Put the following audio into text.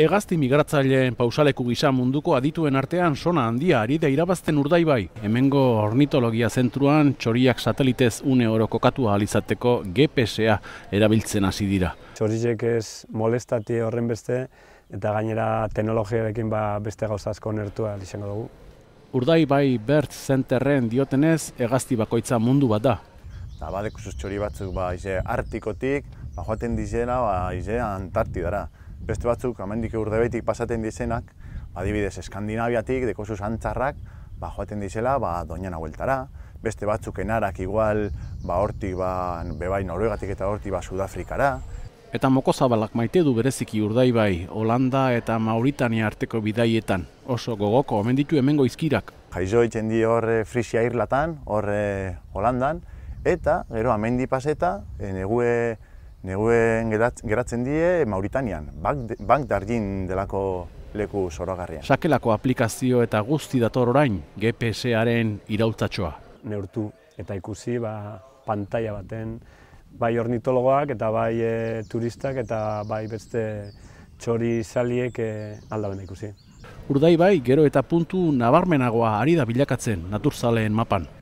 Egazti migratzaileen pausaleku gisa munduko adituen artean sona handia ari da irabazten urdai bai. Hemengo ornitologia zentruan txoriak satelitez une oro kokatu alizateko GPSa erabiltzen hasi dira. Txorizek ez molestati horren beste eta gainera teknologiarekin ba beste gauza asko nertua izango dugu. Urdai bai Bert Centerren diotenez egazti bakoitza mundu bat da. Ta badeko txori batzuk ba ize artikotik ba joaten dizena ba ize antartidara beste batzuk hamendik urde betik pasaten dizenak, adibidez Eskandinaviatik dekozu antzarrak, ba joaten dizela, ba doinana beste batzuk enarak igual, ba hortik ba bebai Noruegatik eta hortik ba Sudafrikara. Eta moko zabalak maite du bereziki urdai bai, Holanda eta Mauritania arteko bidaietan, oso gogoko amenditu, ditu hemengo izkirak. Jaizo egiten di horre eh, Frisia irlatan, horre eh, Holandan, eta gero amendipaz paseta, eh, negue neguen geratzen die Mauritanian, Bank d'Argin delako leku sorogarrian. Sakelako aplikazio eta guzti dator orain GPS-aren Neurtu eta ikusi ba, pantalla baten bai ornitologoak eta bai eh, turistak eta bai beste txori saliek e, eh, aldaben ikusi. Urdai bai, gero eta puntu nabarmenagoa ari da bilakatzen naturzaleen mapan.